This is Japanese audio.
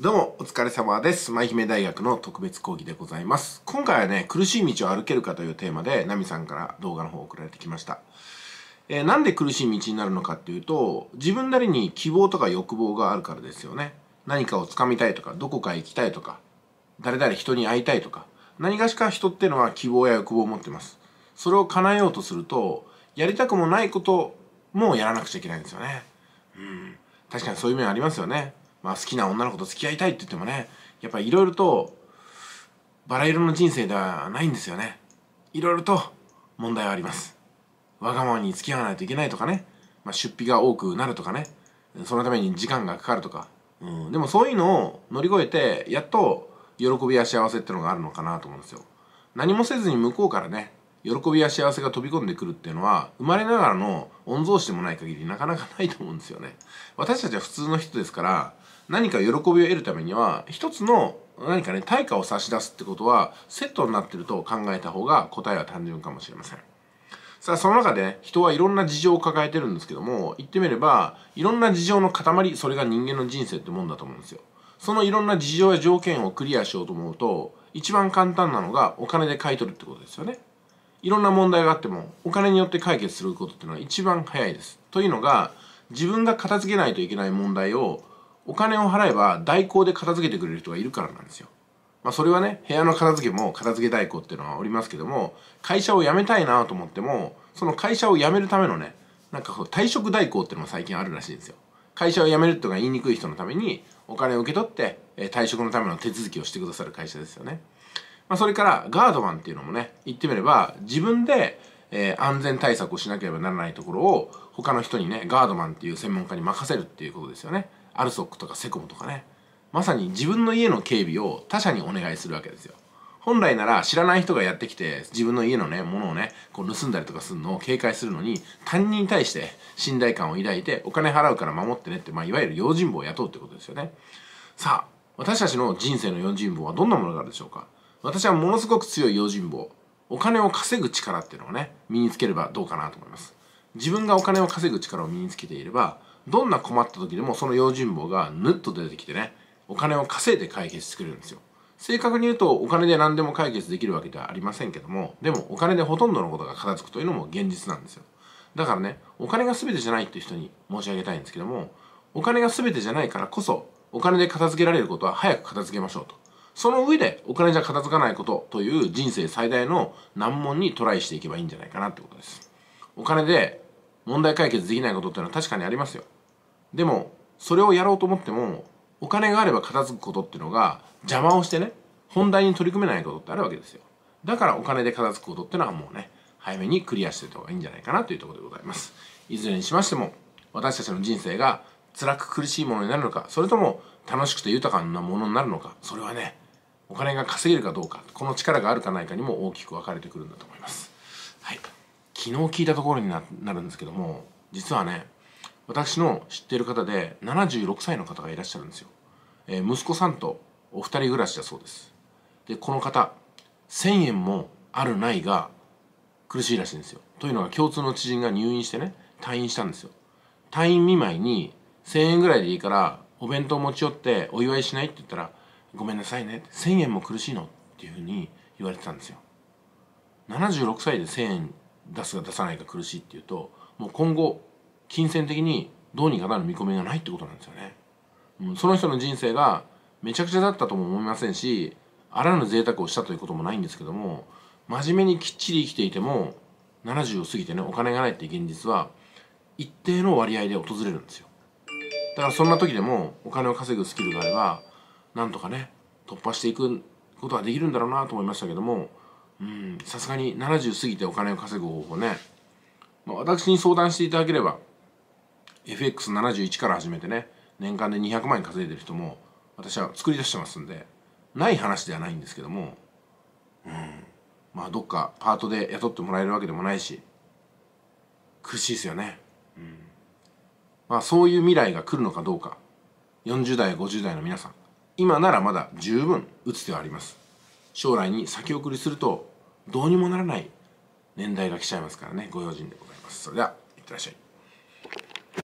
どうも、お疲れ様です。舞姫大学の特別講義でございます。今回はね、苦しい道を歩けるかというテーマで、ナミさんから動画の方送られてきました。えー、なんで苦しい道になるのかっていうと、自分なりに希望とか欲望があるからですよね。何かをつかみたいとか、どこか行きたいとか、誰々人に会いたいとか、何がしか人ってのは希望や欲望を持ってます。それを叶えようとすると、やりたくもないこともやらなくちゃいけないんですよね。うん。確かにそういう面ありますよね。まあ、好きな女の子と付き合いたいって言ってもねやっぱいろいろとバラ色の人生ではないんですよねいろいろと問題はありますわがままに付き合わないといけないとかね、まあ、出費が多くなるとかねそのために時間がかかるとか、うん、でもそういうのを乗り越えてやっと喜びや幸せってのがあるのかなと思うんですよ何もせずに向こうからね喜びや幸せが飛び込んでくるっていうのは生まれながらの御曹司でもない限りなかなかないと思うんですよね私たちは普通の人ですから何か喜びを得るためには一つの何かね対価を差し出すってことはセットになってると考えた方が答えは単純かもしれませんさあその中で、人はいろんな事情を抱えてるんですけども言ってみればいろんな事情の塊それが人間の人生ってもんだと思うんですよそのいろんな事情や条件をクリアしようと思うと一番簡単なのがお金で買い取るってことですよねいろんな問題があってもお金によって解決することっていうのは一番早いです。というのが自分が片付けないといけない問題をお金を払えば代行で片付けてくれる人がいるからなんですよ。まあそれはね部屋の片付けも片付け代行っていうのはおりますけども会社を辞めたいなと思ってもその会社を辞めるためのねなんか退職代行っていうのも最近あるらしいんですよ。会社を辞めるとか言いにくい人のためにお金を受け取って退職のための手続きをしてくださる会社ですよね。まあ、それからガードマンっていうのもね言ってみれば自分で、えー、安全対策をしなければならないところを他の人にねガードマンっていう専門家に任せるっていうことですよねアルソックとかセコムとかねまさに自分の家の警備を他者にお願いするわけですよ本来なら知らない人がやってきて自分の家のねものをねこう盗んだりとかするのを警戒するのに他人に対して信頼感を抱いてお金払うから守ってねって、まあ、いわゆる用心棒を雇うってことですよねさあ私たちの人生の用心棒はどんなものがあるでしょうか私はものすごく強い用心棒お金を稼ぐ力っていうのをね身につければどうかなと思います自分がお金を稼ぐ力を身につけていればどんな困った時でもその用心棒がぬっと出てきてねお金を稼いで解決してくれるんですよ正確に言うとお金で何でも解決できるわけではありませんけどもでもお金でほとんどのことが片付くというのも現実なんですよだからねお金が全てじゃないっていう人に申し上げたいんですけどもお金が全てじゃないからこそお金で片付けられることは早く片付けましょうとその上でお金じゃ片付かないことという人生最大の難問にトライしていけばいいんじゃないかなってことです。お金で問題解決できないことっていうのは確かにありますよ。でも、それをやろうと思っても、お金があれば片付くことっていうのが邪魔をしてね、本題に取り組めないことってあるわけですよ。だからお金で片付くことってのはもうね、早めにクリアしておいた方がいいんじゃないかなというところでございます。いずれにしましても、私たちの人生が辛く苦しいものになるのか、それとも楽しくて豊かなものになるのか、それはね、お金が稼げるかどうかこの力があるかないかにも大きく分かれてくるんだと思います。はい、昨日聞いたところになるんですけども実はね私の知ってる方で76歳の方がいらっしゃるんですよ、えー、息子さんとお二人暮らしだそうですでこの方1,000円もあるないが苦しいらしいんですよというのが共通の知人が入院してね退院したんですよ退院見舞いに1,000円ぐらいでいいからお弁当持ち寄ってお祝いしないって言ったらごめんなさいね1,000円も苦しいのっていうふうに言われてたんですよ。76歳で1,000円出すか出さないか苦しいっていうともう今後金銭的にどうにかなる見込みがないってことなんですよね。その人の人生がめちゃくちゃだったとも思いませんしあらぬ贅沢をしたということもないんですけども真面目にきっちり生きていても70を過ぎてねお金がないっていう現実は一定の割合で訪れるんですよだからそんな時でもお金を稼ぐスキルがあればなんとかね突破していくことはできるんだろうなと思いましたけどもさすがに70過ぎてお金を稼ぐ方法ね、まあ、私に相談していただければ FX71 から始めてね年間で200万円稼いでる人も私は作り出してますんでない話ではないんですけどもうんまあどっかパートで雇ってもらえるわけでもないし苦しいですよね、うん、まあそういう未来が来るのかどうか40代50代の皆さん今ならまだ十分打つ手はあります将来に先送りするとどうにもならない年代が来ちゃいますからねご用心でございますそれではいってらっしゃい